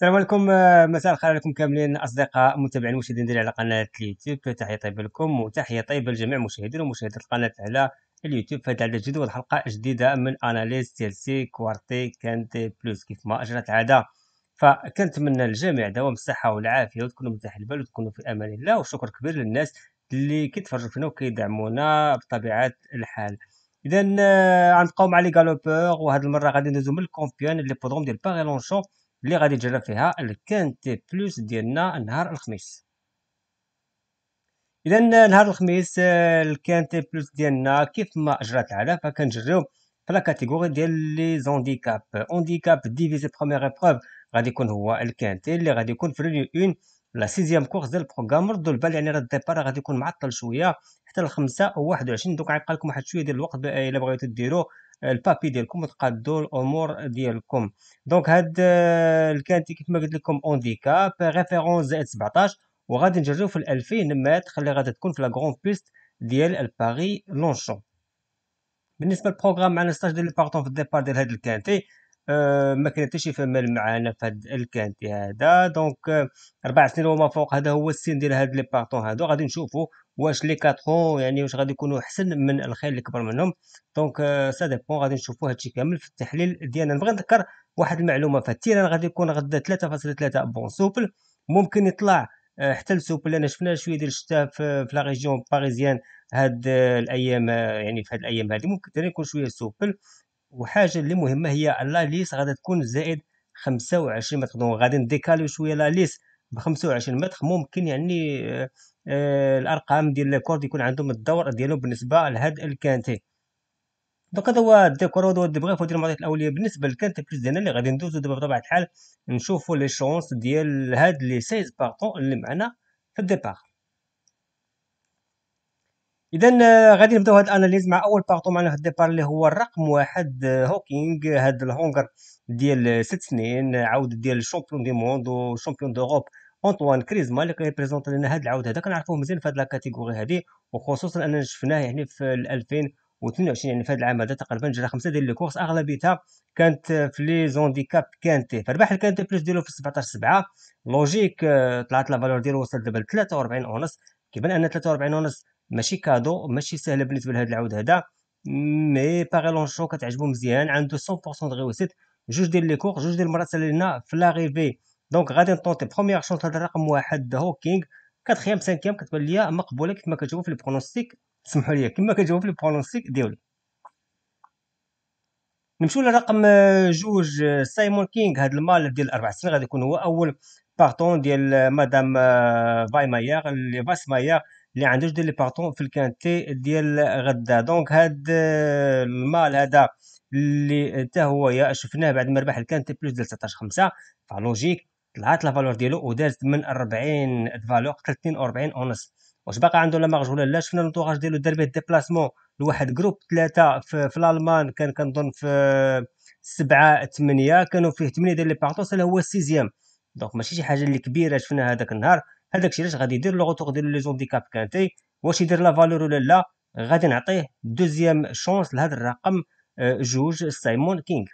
السلام عليكم مساء الخير لكم كاملين اصدقاء متابعين المشاهدين ديالي على قناه اليوتيوب تحيه طيبه لكم وتحيه طيبه لجميع المشاهدين ومشاهدات القناه على اليوتيوب في هذا جديد والحلقه جديده من اناليز سي كوارتي كانتي بلوس كيف ما اجرت عاده فكنتمنى للجميع دوام الصحه والعافيه وتكونوا مرتاح البال وتكونوا في امان الله وشكر كبير للناس اللي كيتفرجوا فينا وكيدعمونا بطبيعه الحال اذا آه، غنبقاو مع لي غالوبور وهذه المره غادي ندوزو من الكومبيون لي بودروم ديال باغي لونشون اللي غادي نجرب فيها الكانتي بلوس ديالنا نهار الخميس اذا نهار الخميس آه، الكانتي بلوس ديالنا كيف ما اجرات العاده فكنجريو في لا كاتيجوري ديال لي زونديكاب اونديكاب ديفيزي بروميير ابروف غادي يكون هو الكانتي اللي غادي يكون في رينيو اون لا سيزيام كورس ديال البروغرام ردوا البال يعني راه الديبار غادي يكون معطل شويه حتى ل 5 و 21 دوك غيبقى لكم واحد شويه ديال الوقت الا بغيتو ديرو آه، البابي ديالكم وتقادوا الامور ديالكم دونك هاد آه، الكانتي كيف ما قلت لكم اونديكاب ريفيرونس زائد 17 وغادي نجريو في 2000 متر اللي غادي تكون في لا غون بيست ديال الباري لونشون بالنسبه للبروغرام معنا ستاج ديال البارتون في الديبار ديال هاد الكانتي أه ما كان حتى شي فمال معانا في هاد الكانتي هذا دونك أه اربع سنين وما فوق هذا هو السن ديال هاد لي بارتون هادو غادي نشوفو واش لي كاترون يعني واش غادي يكونوا احسن من الخيل اللي كبر منهم دونك سا ديبون غادي نشوفوا هادشي كامل في التحليل ديالنا نبغي نذكر واحد المعلومه فالتيران غادي يكون غدا 3.3 بون سوبل ممكن يطلع آه، حتى السوبل انا شفنا شويه ديال الشتاء في, في لا ريجيون باريزيان هاد آه، الايام آه، يعني في هاد الايام هادي ممكن ثاني يكون شويه سوبل وحاجه اللي مهمه هي لا ليس غادي تكون زائد 25 متر دونك غادي نديكالي شويه لا ليس ب 25 متر ممكن يعني آه، الارقام ديال الكورد يكون عندهم الدور ديالهم بالنسبه لهاد الكانتي دونك هذا هو الديكور هذا هو الدبغيف ديال المعطيات الاوليه بالنسبه للكانتي بلس ديالنا اللي غادي ندوزو دابا بطبيعه الحال نشوفو لي شونس ديال هاد لي 16 بارطون اللي معنا في الديبار اذا آه، غادي نبداو هاد الاناليز مع اول بارطو معنا في الديبار اللي هو الرقم واحد آه، هوكينغ هاد الهونغر ديال ست سنين عاود ديال الشامبيون دي موند وشامبيون دوروب انطوان كريزما اللي كيبريزونت لنا هذا العود هذا كنعرفوه مزيان في هذه الكاتيجوري هذه وخصوصا اننا شفناه يعني في 2022 يعني في هذا العام هذا تقريبا جرى خمسه ديال لي كورس اغلبيتها كانت في لي زونديكاب كانتي فربح الكانتي بلوس ديالو في 17 7 لوجيك آه، طلعت لا فالور ديالو وصلت دابا ل 43 اونص كيبان ان 43 اونص ماشي كادو ماشي سهله بالنسبه لهذا العود هذا مي باغي لونشو كتعجبو مزيان عنده 100% دو جوج ديال لي كور جوج ديال المرات سالينا لنا في لاغيفي دونك غادي نطونطي بروميير شوط هذا الرقم واحد هوكينغ كاتخيام سانكيام كتبان ليا مقبوله ما كتجاوب في البرونوستيك سمحوا لي كيما كتجاوب في البرونوستيك ديالي نمشيو لرقم آه، جوج آه، سايمون كينغ هاد المال ديال اربع سنين غادي يكون هو اول بارتون ديال آه، مدام فاي فايماير اللي فاس ماير اللي عنده جوج ديال لي بارتون في الكانتي ديال غدا دونك هاد المال هذا اللي حتى هو شفناه بعد ما ربح الكانتي بلوس ديال 19 5 فلوجيك طلعت لا فالور ديالو ودازت من 40 فالور حتى 42 ونص واش باقي عنده لا مارج ولا لا شفنا لونتوراج ديالو دار به ديبلاسمون لواحد جروب ثلاثه في, في الالمان كان كنظن في سبعه ثمانيه كانوا فيه ثمانيه ديال لي بارتوس هو السيزيام دونك ماشي شي حاجه اللي كبيره شفنا هذاك النهار هذاك الشيء علاش غادي يدير لو غوتور ديالو لي زونديكاب كانتي واش يدير لا فالور ولا لا غادي نعطيه دوزيام شونس لهذا الرقم آه، جوج سايمون كينغ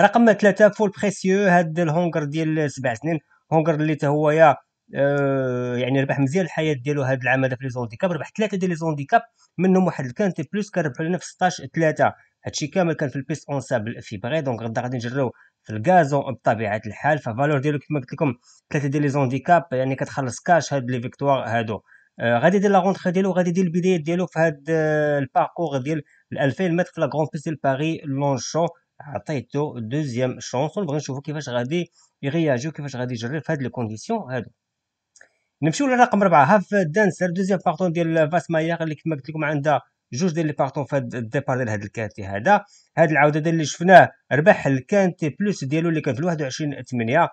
رقم ثلاثة فول بريسيو هاد الهونغر ديال سبع سنين هونغر اللي تا هو يا أه يعني ربح مزيان الحياه ديالو هاد العام هذا في لي زونديكاب ربح ثلاثه ديال لي زونديكاب منهم واحد كانت بلوس كنربحوا لنا في 16 ثلاثة هادشي كامل كان في البيست اون سابل في بغي دونك غدا غادي نجريو في الكازون بطبيعه الحال ففالور ديالو كيما قلت لكم ثلاثه ديال لي زونديكاب يعني كتخلص كاش هاد لي فيكتوار هادو آه غادي يدير لا غونتخي ديالو غادي يدير البدايه ديالو في هاد آه الباركور ديال 2000 متر في لا غون بيس ديال باري لونشون عطيتو دوزيام شونس ونبغي نشوفو كيفاش غادي يغياجو كيفاش غادي يجري في هاد لي كونديسيون هادو نمشيو لرقم ربعة هاف دانسر دوزيام بارتون ديال فاس ماياغ اللي كما قلت لكم عندها جوج ديال لي بارتون في هاد الديبار ديال هاد الكانتي هذا هاد العوده اللي شفناه ربح الكانتي بلوس ديالو اللي كان في 21 8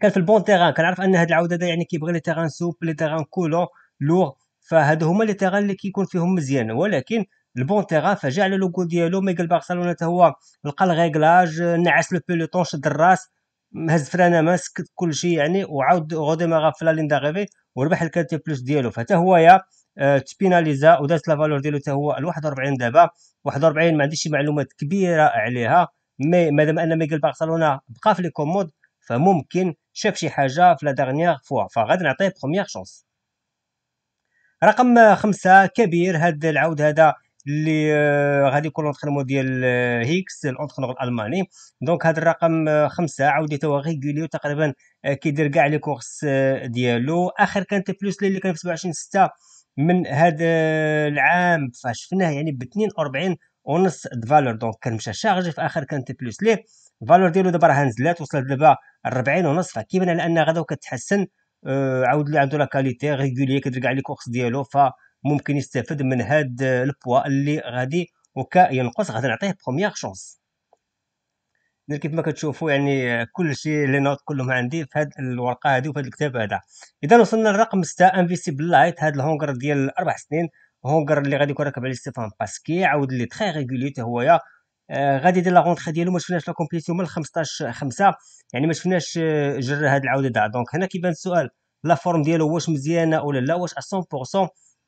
كان في البون تيغان كنعرف ان هاد العوده يعني كيبغي لي تيغان سوب لي تيغان كولون لوغ فهادو هما لي تيغان اللي كيكون فيهم مزيان ولكن البون تيغان فجاء على لوكو ديالو مي قال برشلونه حتى هو لقى الغيكلاج نعس لو بيلوطون شد الراس هز فرانا ماسك كل شيء يعني وعاود غوديماغا في لا لين داغيفي وربح الكارتي بلوس ديالو فتا هو آه تبيناليزا ودات لا فالور ديالو حتى هو 41 دابا 41 ما عنديش شي معلومات كبيره عليها مي مادام ان ميغيل برشلونه بقى في لي كومود فممكن شاف شي حاجه في لا دارنيير فوا فغادي نعطيه بروميير شونس رقم خمسة كبير هاد العود هذا اللي آه، غادي يكون لونترينمون ديال آه، هيكس الانترونور الالماني دونك هذا الرقم آه، خمسة عاودي توا ريغولي تقريبا كيدير كاع لي كورس ديالو اخر كانت بلوس لي اللي كان في 27 6 من هذا العام فشفناه يعني ب 42 ونص دفالور دونك كان مشى شارجي في اخر كانت بلوس لي فالور ديالو دابا راه نزلات وصلت دابا 40 ونص فكيبان على ان غدا كتحسن عاود اللي عنده لا كاليتي ريغولي كيدير كاع لي كورس ديالو ف ممكن يستافد من هاد البوا اللي غادي وكا ينقص غادي نعطيه بروميير شونس دير كيف ما كتشوفوا يعني كل شيء لي نوت كلهم عندي في هاد الورقه هادي وفي هاد الكتاب هذا اذا وصلنا للرقم 6 انفيسيبل لايت هاد الهونغر ديال اربع سنين هونغر اللي غادي يكون راكب على ستيفان باسكي عاود لي تري ريغولي حتى هويا آه غادي يدير لا غونطخي ديالو ما شفناش لا كومبيتيسيون من 15 5 يعني ما شفناش آه، جر هاد العوده دا دونك هنا كيبان السؤال لا فورم ديالو واش مزيانه ولا لا واش 100%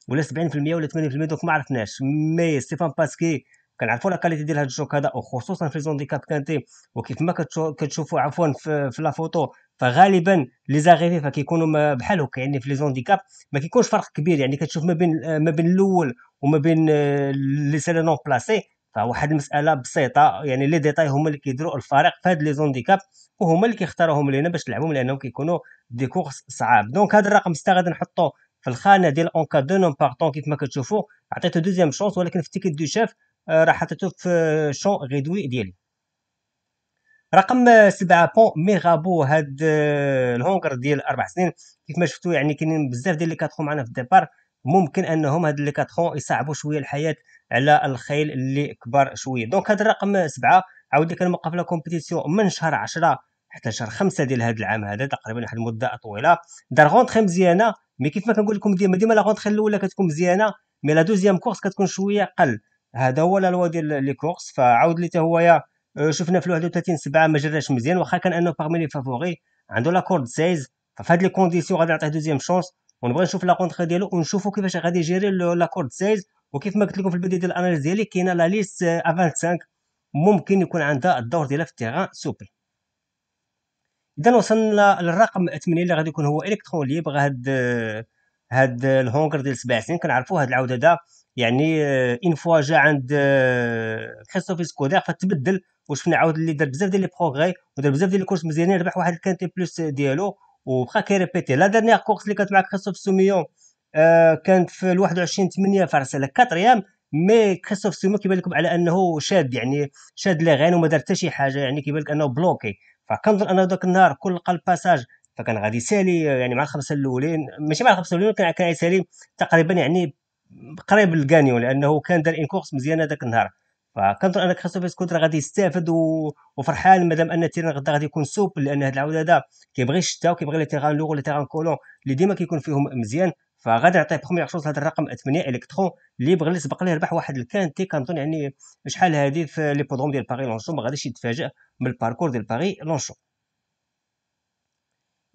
ولا 70% ولا 80% دونك ما عرفناش مي ستيفان باسكي كنعرفوا لا كاليتي ديال هاد الجوك هذا وخصوصا في زونديكاب كانتي وكيف ما كتشوفوا عفوا في, لا فوتو فغالبا لي زاريفي فكيكونوا بحال هكا يعني في لي زونديكاب ما كيكونش فرق كبير يعني كتشوف ما بين ما بين الاول وما بين آه، لي سيل نون بلاسي فواحد المساله بسيطه يعني لي ديتاي هما اللي كيديروا الفارق في هاد لي زونديكاب وهما اللي كيختاروهم لينا باش نلعبهم لانهم كيكونوا دي كورس صعاب دونك هذا الرقم 6 غادي نحطوه في الخانه ديال اون كادو نون بارتون كيف ما كتشوفوا عطيته دوزيام شونس ولكن في تيكيت دو شاف آه، راه حطيته في شون غيدوي ديالي رقم سبعة بون ميغابو هاد آه، الهونغر ديال اربع سنين كيف ما شفتوا يعني كاينين بزاف ديال لي كاتخون معنا في الديبار ممكن انهم هاد لي كاتخون يصعبوا شويه الحياه على الخيل اللي كبار شويه دونك هاد الرقم سبعة عاود كان موقف لا كومبيتيسيون من شهر 10 حتى شهر 5 ديال هاد العام هذا تقريبا واحد المده طويله دار غونتخي مزيانه مي كيف ما كنقول لكم ديما ديما لا غونتخي الاولى كتكون مزيانه مي لا دوزيام كورس كتكون شويه اقل هذا هو لا لوا ديال لي كورس فعاود لي حتى هويا آه، شفنا في 31 سبعة ما جراش مزيان واخا كان انه باغمي لي فافوري عنده كورد سايز ففي هاد لي كونديسيون غادي نعطيه دوزيام شونس ونبغي نشوف لا كونتخي ديالو ونشوفوا كيفاش غادي يجيري كورد سايز وكيف ما قلت لكم في البدايه ديال الاناليز ديالي كاينه لا ليست 5 ممكن يكون عندها الدور ديالها في التيران سوبل اذا وصلنا للرقم 8 اللي غادي يكون هو الكترون ليبر هاد هاد الهونغر ديال سبع سنين كنعرفوا هاد العوده يعني اون آه، فوا جا عند كريستوف آه، سكودير فتبدل وشفنا عاود اللي دار بزاف ديال لي بروغري ودار بزاف ديال الكورس مزيانين ربح واحد الكانتي بلوس ديالو وبقى كيريبيتي لا ديرنيير كورس اللي كانت مع كريستوف سوميون آه، كانت في 21 8 في عرسله كاتريام مي كريستوف سيمون كيبان لكم على انه شاد يعني شاد غين وما دار حتى شي حاجه يعني كيبان لك انه بلوكي فكنظن انه ذاك النهار كل لقى الباساج فكان غادي يسالي يعني مع الخمسه الاولين ماشي مع الخمسه الاولين كان كان يسالي تقريبا يعني قريب للكانيون لانه كان دار انكورس مزيانه ذاك النهار فكنظن ان كريستوف سكوتر غادي يستافد وفرحان مادام ان التيران غدا غادي يكون سوب لان هاد العود هذا كيبغي الشتاء وكيبغي لي تيران لوغ لي تيران كولون اللي ديما كيكون فيهم مزيان فغادي يعطيه بروميير شوز هذا الرقم 8 الكترون اللي بغى اللي سبق ليه ربح واحد الكانتي كنظن يعني شحال هذه في لي بودروم ديال باغي لونشو ما غاديش يتفاجئ من الباركور ديال باغي لونشو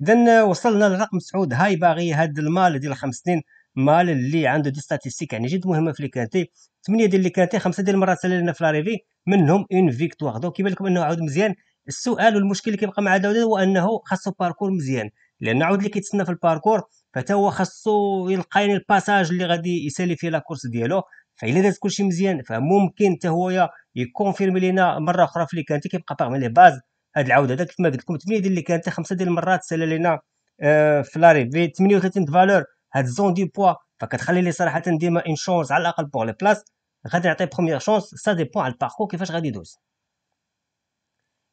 اذا وصلنا للرقم سعود هاي باغي هاد المال ديال خمس سنين مال اللي عنده دي ستاتيستيك يعني جد مهمه في لي كانتي 8 ديال لي كانتي 5 ديال المرات لنا في لاريفي منهم اون فيكتوار دونك كيبان لكم انه عاود مزيان السؤال والمشكل اللي كيبقى مع هذا هو انه خاصو باركور مزيان لان عاود اللي كيتسنى في الباركور فتا هو خاصو يلقى الباساج اللي غادي يسالي فيه لاكورس ديالو فإلا داز كلشي مزيان فممكن حتى هو يكونفيرمي لينا مره اخرى في اللي كانت كيبقى باغ من لي باز هاد العوده هذا كيف ما قلت لكم 8 ديال اللي كانت خمسه ديال المرات سالا لينا آه في لاريفي 38 فالور هاد زون دي بوا فكتخلي لي صراحه ديما ان شونس على الاقل بوغ لي بلاص غادي نعطي بروميير شونس سا ديبون على الباركور كيفاش غادي يدوز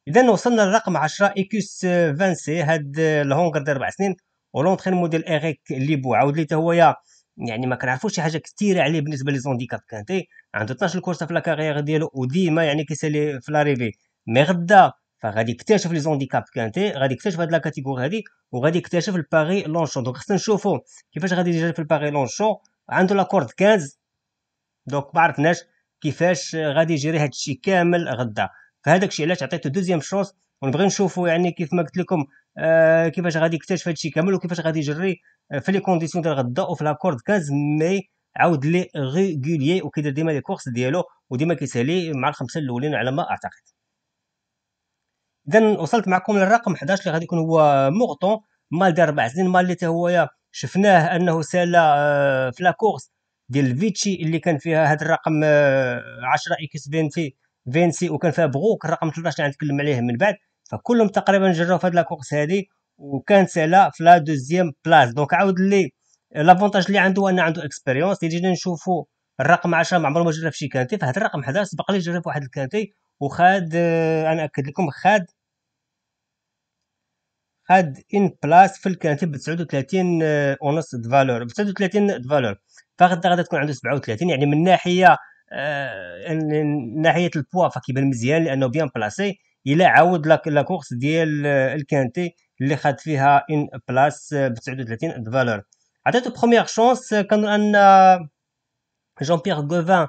اذا وصلنا للرقم 10 ايكوس 20 سي هاد الهونغر آه، ديال 4 سنين ولونترينمون ديال اريك ليبو عاود لي حتى هويا يعني ما كنعرفوش شي حاجه كثيره عليه بالنسبه لي زونديكاب كانتي عنده 12 كورسه في لاكارير ديالو وديما يعني كيسالي في لاريفي مي غدا فغادي يكتشف لي زونديكاب كانتي غادي يكتشف هاد كاتيجوري هادي وغادي يكتشف الباغي لونشون دونك خصنا نشوفو كيفاش غادي يجي في الباغي لونشون عنده لاكورد 15 دونك ما عرفناش كيفاش غادي يجري هاد كامل غدا فهذاك الشيء علاش عطيتو دوزيام شونس ونبغي نشوفو يعني كيف ما قلت لكم آه، كيفاش غادي يكتشف هادشي كامل وكيفاش غادي يجري آه، في لي كونديسيون ديال غدا وفي لاكورد كاز مي عاود لي ريغولي وكيدير ديما لي كورس ديالو وديما كيسالي مع الخمسه الاولين على ما اعتقد اذا وصلت معكم للرقم 11 اللي غادي يكون هو مورطون مال ديال 4 سنين مال اللي تهويا شفناه انه سالا آه، في لاكورس ديال الفيتشي اللي كان فيها هذا الرقم 10 اكس 20 فينسي وكان فيها بغوك الرقم 13 اللي غنتكلم عليه من بعد فكلهم تقريبا جرو في هاد كورس هادي وكان سالا في لا دوزيام بلاص دونك عاود لي لافونتاج اللي عنده ان عنده اكسبيريونس يجينا نشوفو نشوفوا الرقم 10 ما عمره ما جرى في شي كانتي فهاد الرقم 11 سبق لي جرى في واحد الكانتي وخاد آه، انا اكد لكم خاد خاد ان بلاس في الكانتي ب 39 ونص دفالور ب 39 دفالور فغدا غادي تكون عنده 37 يعني من ناحيه من آه، ناحيه البوا فكيبان مزيان لانه بيان بلاسي الى عاود لاكورس ديال الكانتي اللي خد فيها ان بلاس ب 39 فالور عطيته بروميير شونس كنظن ان جون بيير غوفان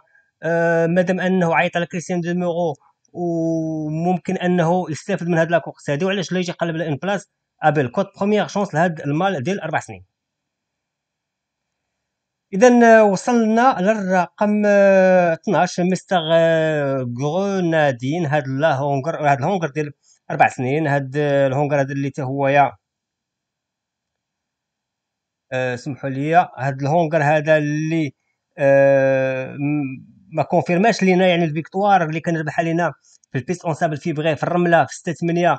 مادام انه عيط على كريستيان ديمورو وممكن انه يستافد من هاد لاكورس هادي وعلاش لا يجي قلب الان بلاس ابل كوت بروميير شونس لهاد المال ديال اربع سنين اذا وصلنا للرقم 12 آه، مستر آه، غرونادين هاد لا هونغر هاد الهونغر ديال اربع سنين هاد آه، الهونغر هذا اللي هو أه سمحوا لي هاد الهونغر هذا اللي أه ما كونفيرماش لينا يعني الفيكتوار اللي كان ربحها لينا في البيست اون سابل في بغي في الرمله في 6 8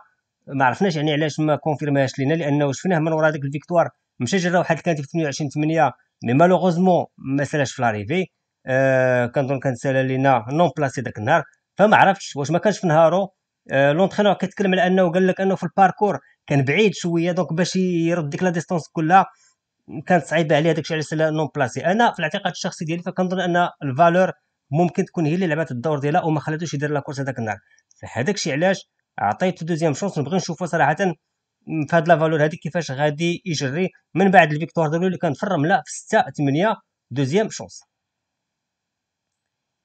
ما عرفناش يعني علاش ما كونفيرماش لينا لانه شفناه من ورا ديك الفيكتوار مشى جرى واحد كانت في 28 8 مي مالوغوزمون ما سالاش في لاريفي كان كنظن كان سالا لينا نون بلاسي داك النهار فما عرفتش واش ما كانش في نهارو لونترينور euh, كيتكلم على انه قال لك انه في الباركور كان بعيد شويه دونك باش يرد ديك لا ديستونس كلها كانت صعيبه عليه داكشي علاش سالا نون بلاسي انا في الاعتقاد الشخصي ديالي فكنظن ان الفالور ممكن تكون هي اللي لعبات الدور ديالها وما خلاتوش يدير لا كورس هذاك النهار هذاك الشيء علاش عطيت دوزيام شونس نبغي نشوفه صراحه في هاد لافالور هادي كيفاش غادي يجري من بعد الفيكتوار ديالو اللي كان في الرمله في 6 8 دوزيام شونس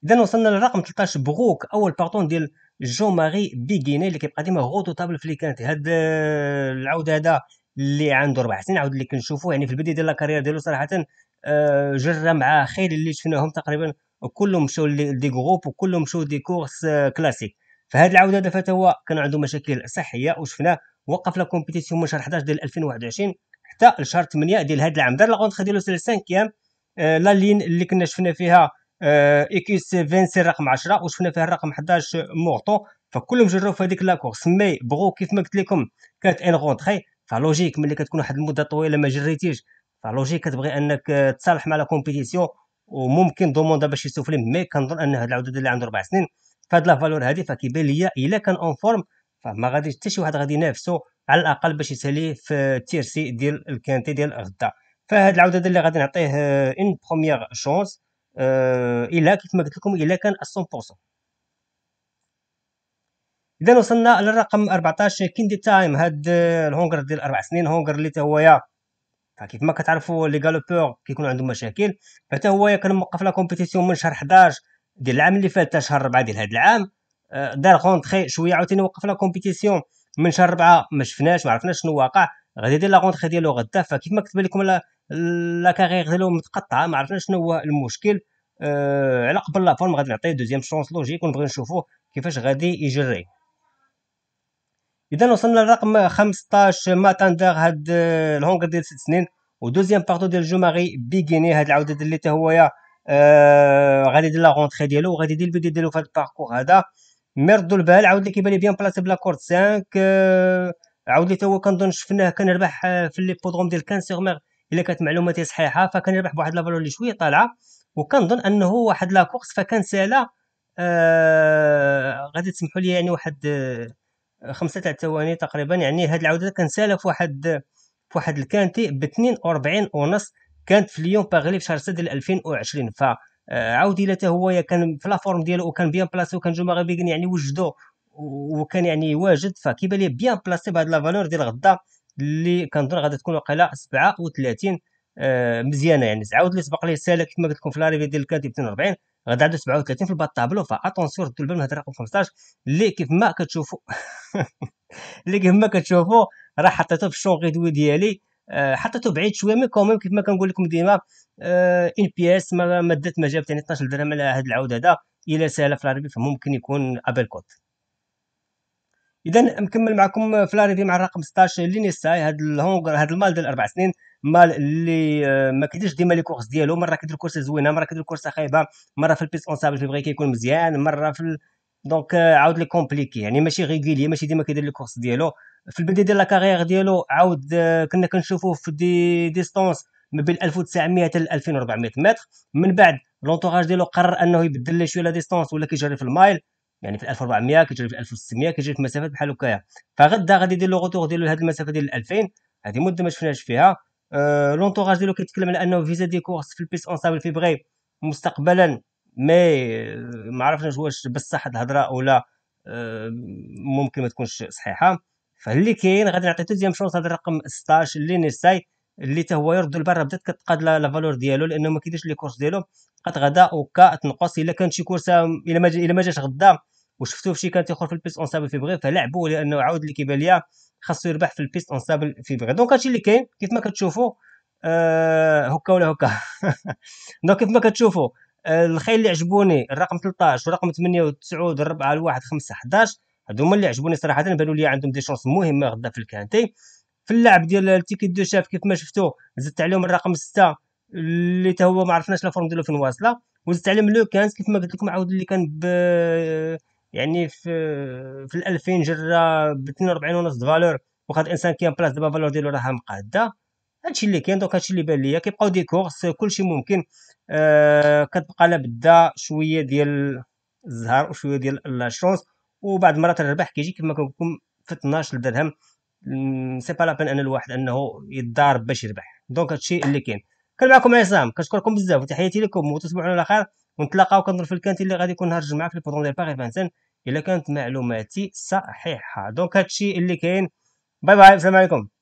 اذا وصلنا للرقم 13 بروك اول بارطون ديال جو ماري بيغيني اللي كيبقى ديما غوتوطابل في كانت هاد آه، العوده هذا اللي عنده ربع سنين عاود اللي كنشوفوه يعني في البدايه ديال الكارير ديالو صراحه آه، جرى مع خير اللي شفناهم تقريبا كلهم مشاو دي غروب وكلهم مشاو دي كورس كلاسيك آه، فهاد العودة هذا فتاوى هو كان عنده مشاكل صحيه وشفناه وقف لا كومبيتيسيون من شهر 11 ديال 2021 حتى لشهر 8 ديال هذا العام دار لا لاونتخ ديالو سي سانكيام آه، لا لين اللي كنا شفنا فيها آه سي 20 سي الرقم 10 وشفنا فيها الرقم 11 موغطو فكلهم جراو في هذيك لاكورس مي بغو كيف ما قلت لكم كانت ان غونتخي فلوجيك ملي كتكون واحد المده طويله ما جريتيش فلوجيك كتبغي انك تصالح مع لا كومبيتيسيون وممكن دوموندا باش يسوفلي مي كنظن ان هاد العدد اللي عنده ربع سنين فهاد لا فالور هادي فكيبان ليا الا كان اون فورم فما غاديش حتى شي واحد غادي ينافسو على الاقل باش يساليه في التير سي ديال الكانتي ديال غدا فهاد العوده اللي غادي نعطيه اون بروميير شونس الا كيف ما قلت لكم الا كان 100% اذا وصلنا للرقم 14 كيندي تايم هاد آه، الهونغر ديال اربع سنين هونغر اللي هويا فكيف ما كتعرفوا لي غالوبور كيكونوا عندهم مشاكل حتى هويا كان موقف لا كومبيتيسيون من شهر 11 ديال العام اللي فات حتى شهر 4 ديال هاد العام آه، دار غونتخي شويه عاوتاني وقف لا كومبيتيسيون من شهر ربعه ما شفناش ما عرفناش شنو واقع غادي يدير لا غونتخي ديالو غدا فكيف ما كتب لكم لا كارير ديالو متقطعه ما عرفناش شنو هو المشكل أه على قبل لا فورم غادي نعطيه دوزيام شونس لوجيك ونبغي نشوفوا كيفاش غادي يجري اذا وصلنا للرقم 15 ماتاندر هاد آه، الهونغر ديال 6 سنين ودوزيام بارتو ديال جوماري بيغيني هاد العوده اللي حتى هويا آه غادي يدير لا غونتخي ديالو وغادي يدير البيدي ديالو في هاد الباركور هذا مي البال عاود لي كيبان لي بيان بلاصي بلا كورت 5 آه، عاود لي تا هو كنظن شفناه كان يربح آه، في لي بودروم ديال كان سيغ ميغ الا كانت معلوماتي صحيحه فكان يربح بواحد لا فالور اللي شويه طالعه وكنظن انه واحد لا كورس فكان سالا آه غادي تسمحوا لي يعني واحد آه، خمسة تاع الثواني تقريبا يعني هاد العوده كان سالا في واحد في واحد الكانتي ب 42 ونص كانت في ليون باغلي في شهر 6 ديال 2020 ف عاودي الى هو كان في لافورم ديالو وكان بيان بلاسي وكان جو مغربي يعني وجدو وكان يعني واجد فكيبان لي بيان بلاسي بهاد لا فالور ديال غدا اللي كنظن غادي تكون واقيلا 37 آه مزيانه يعني عاود اللي سبق ليه سالك كما قلت لكم في لاريفي ديال الكاتب 42 غادي عنده 37 في الباط طابلو فاتونسيون ردوا البال من هاد الرقم 15 اللي كيف ما كتشوفوا اللي كيف ما كتشوفوا راه حطيته في الشونغيدوي ديالي حطيته آه، بعيد شويه مي كوميم كيف ما كنقول لكم ديما آه، ان بي اس ما مدت ما جابت يعني 12 درهم على هذا العود هذا الى سهل في العربي فممكن يكون ابل كود اذا مكمل معكم في العربي مع الرقم 16 لينيساي هذا الهونغر هذا المال ديال اربع سنين مال اللي آه، ما كيديرش ديما لي كورس ديالو مره كيدير كورس زوينه مره كيدير كورس خايبه مره في البيس اونسابل فيبغي كيكون مزيان مره في دونك euh, عاود لي كومبليكي يعني ماشي ريغولي ماشي ديما كيدير لي كورس ديالو في البدايه ديال لاكارير ديالو عاود آه، كنا كنشوفوه في دي ديستونس ما بين 1900 حتى 2400 متر من بعد لونتوراج ديالو قرر انه يبدل لي شويه لا ديستونس ولا كيجري في المايل يعني في 1400 كيجري في 1600 كيجري في مسافات بحال هكايا فغدا غادي يدير لو غوتور ديالو لهاد المسافه ديال 2000 هذه مده ما شفناش فيها أه لونتوراج ديالو كيتكلم على انه فيزا دي كورس في البيس اون سابل فيبغي مستقبلا مي ما عرفناش واش بصح الهضره ولا آه، ممكن ما تكونش صحيحه فاللي كاين غادي نعطي توزيام شونس هذا الرقم 16 اللي نساي اللي تا هو يرد البر بدات كتقاد لا فالور ديالو لانه ما كيديرش لي كورس ديالو قد غدا اوكا تنقص الا كان شي كورس الا ما الا ما جاش غدا وشفتوه فشي كان تيخرج في البيست اون سابل بغي فلعبوه لانه عاود اللي كيبان ليا خاصو يربح في البيست اون سابل بغي دونك هادشي اللي كاين كيف ما كتشوفوا آه هكا ولا هكا دونك كيف ما كتشوفوا الخيل اللي عجبوني الرقم 13 ورقم 8 و9 الربعه الواحد 5 11 هذوما اللي عجبوني صراحه بانوا لي عندهم دي شونس مهمه غدا في الكانتي في اللعب ديال التيكيت دو شاف كيف ما شفتوا زدت عليهم الرقم 6 اللي تا هو ما عرفناش لا فورم ديالو فين واصله وزدت عليهم لو كانس كيف ما قلت لكم عاود اللي كان ب يعني في في ال 2000 جرى ب 42 ونص فالور واخا الانسان كيان بلاص دابا فالور ديالو راها مقاده هادشي اللي كاين دونك هادشي اللي بان ليا كيبقاو دي كورس كلشي ممكن آه كتبقى لابدا شويه ديال الزهر وشويه ديال لا شونس وبعض المرات الربح كيجي كما كنقول لكم في 12 درهم سي با لابين ان الواحد انه يتضارب باش يربح دونك هادشي اللي كاين كان معكم عصام كنشكركم بزاف وتحياتي لكم وتصبحوا على خير ونتلاقاو كنظن في الكانتي اللي غادي يكون نهار الجمعه في البودون ديال باغي فانسان الا كانت معلوماتي صحيحه دونك هادشي اللي كاين باي باي السلام عليكم